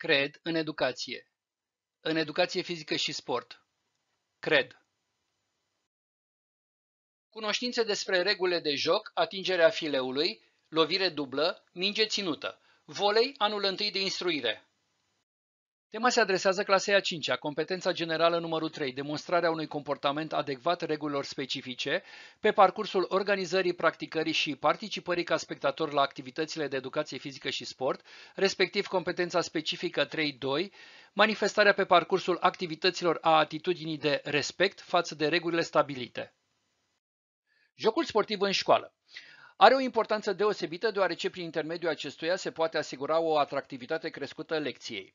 Cred în educație. În educație fizică și sport. Cred. Cunoștințe despre regulile de joc, atingerea fileului, lovire dublă, minge ținută. Volei anul întâi de instruire. Tema se adresează clasei a 5 -a, competența generală numărul 3, demonstrarea unui comportament adecvat regulilor specifice pe parcursul organizării, practicării și participării ca spectator la activitățile de educație fizică și sport, respectiv competența specifică 3-2, manifestarea pe parcursul activităților a atitudinii de respect față de regulile stabilite. Jocul sportiv în școală. Are o importanță deosebită deoarece prin intermediul acestuia se poate asigura o atractivitate crescută lecției.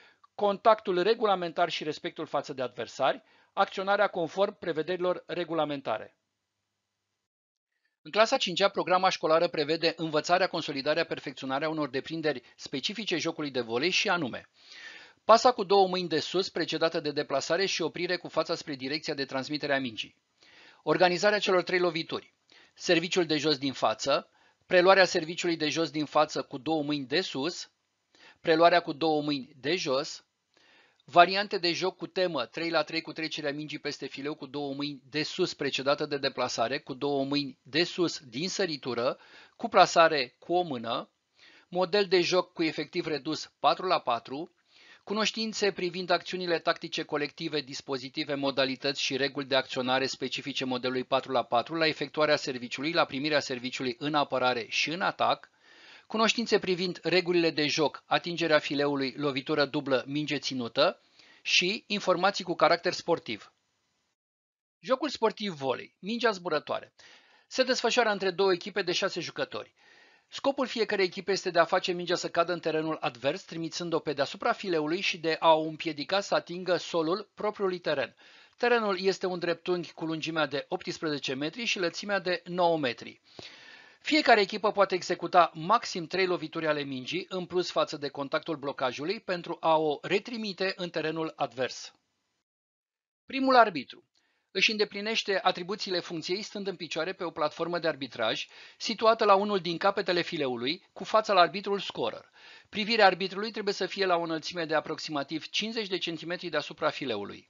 contactul regulamentar și respectul față de adversari, acționarea conform prevederilor regulamentare. În clasa 5 -a, programa școlară prevede învățarea, consolidarea, perfecționarea unor deprinderi specifice jocului de volei și anume Pasa cu două mâini de sus, precedată de deplasare și oprire cu fața spre direcția de transmitere a mingii. Organizarea celor trei lovituri. Serviciul de jos din față, preluarea serviciului de jos din față cu două mâini de sus, preluarea cu două mâini de jos, Variante de joc cu temă 3 la 3 cu trecerea mingii peste fileu cu două mâini de sus precedată de deplasare, cu două mâini de sus din săritură, cu plasare cu o mână, model de joc cu efectiv redus 4 la 4, cunoștințe privind acțiunile tactice colective, dispozitive, modalități și reguli de acționare specifice modelului 4 la 4 la efectuarea serviciului, la primirea serviciului în apărare și în atac, cunoștințe privind regulile de joc, atingerea fileului, lovitură dublă, minge ținută și informații cu caracter sportiv. Jocul sportiv volei, mingea zburătoare, se desfășoară între două echipe de șase jucători. Scopul fiecarei echipe este de a face mingea să cadă în terenul advers, trimițând-o pe deasupra fileului și de a o împiedica să atingă solul propriului teren. Terenul este un dreptunghi cu lungimea de 18 metri și lățimea de 9 metri. Fiecare echipă poate executa maxim 3 lovituri ale mingii în plus față de contactul blocajului pentru a o retrimite în terenul advers. Primul arbitru își îndeplinește atribuțiile funcției stând în picioare pe o platformă de arbitraj situată la unul din capetele fileului, cu fața la arbitrul scorer. Privirea arbitrului trebuie să fie la o înălțime de aproximativ 50 de cm deasupra fileului.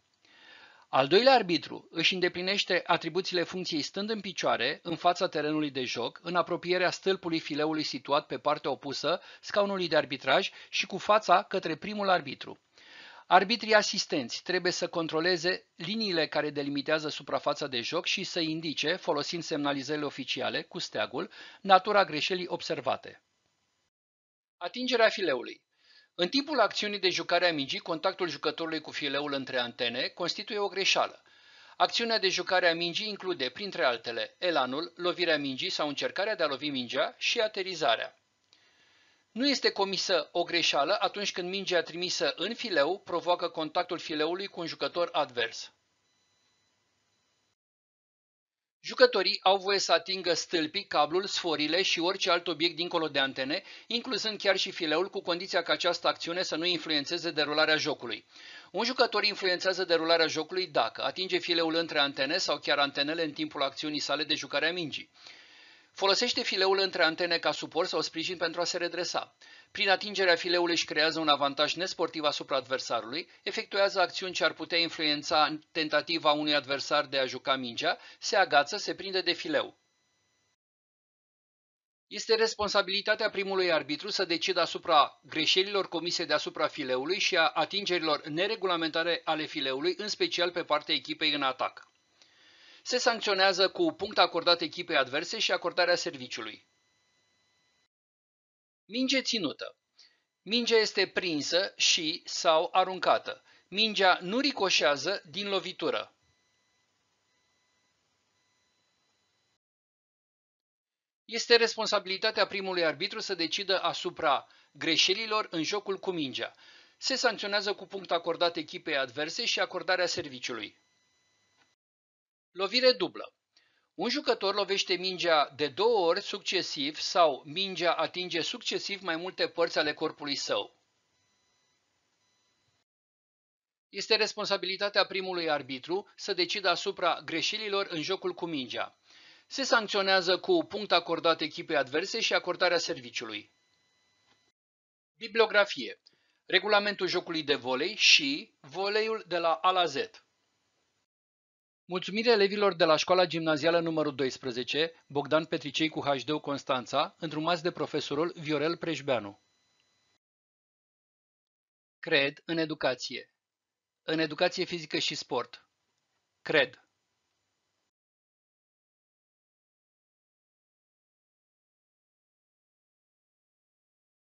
Al doilea arbitru își îndeplinește atribuțiile funcției stând în picioare, în fața terenului de joc, în apropierea stâlpului fileului situat pe partea opusă scaunului de arbitraj și cu fața către primul arbitru. Arbitrii asistenți trebuie să controleze liniile care delimitează suprafața de joc și să indice, folosind semnalizările oficiale cu steagul, natura greșelii observate. Atingerea fileului în timpul acțiunii de jucare a mingii, contactul jucătorului cu fileul între antene constituie o greșeală. Acțiunea de jucare a mingii include, printre altele, elanul, lovirea mingii sau încercarea de a lovi mingea și aterizarea. Nu este comisă o greșeală atunci când mingea trimisă în fileu provoacă contactul fileului cu un jucător advers. Jucătorii au voie să atingă stâlpii, cablul, sforile și orice alt obiect dincolo de antene, incluzând chiar și fileul, cu condiția ca această acțiune să nu influențeze derularea jocului. Un jucător influențează derularea jocului dacă atinge fileul între antene sau chiar antenele în timpul acțiunii sale de jucare a mingii. Folosește fileul între antene ca suport sau sprijin pentru a se redresa. Prin atingerea fileului își creează un avantaj nesportiv asupra adversarului, efectuează acțiuni ce ar putea influența tentativa unui adversar de a juca mingea, se agață, se prinde de fileu. Este responsabilitatea primului arbitru să decidă asupra greșelilor comise deasupra fileului și a atingerilor neregulamentare ale fileului, în special pe partea echipei în atac. Se sancționează cu punct acordat echipei adverse și acordarea serviciului. Minge ținută. Mingea este prinsă și sau aruncată. Mingea nu ricoșează din lovitură. Este responsabilitatea primului arbitru să decidă asupra greșelilor în jocul cu mingea. Se sancționează cu punct acordat echipei adverse și acordarea serviciului. Lovire dublă. Un jucător lovește mingea de două ori succesiv sau mingea atinge succesiv mai multe părți ale corpului său. Este responsabilitatea primului arbitru să decidă asupra greșelilor în jocul cu mingea. Se sancționează cu punct acordat echipei adverse și acordarea serviciului. Bibliografie Regulamentul jocului de volei și voleiul de la A la Z. Mulțumire elevilor de la școala gimnazială numărul 12, Bogdan Petricei cu HD Constanța, întrumați de profesorul Viorel Prejbeanu. Cred în educație. În educație fizică și sport. Cred.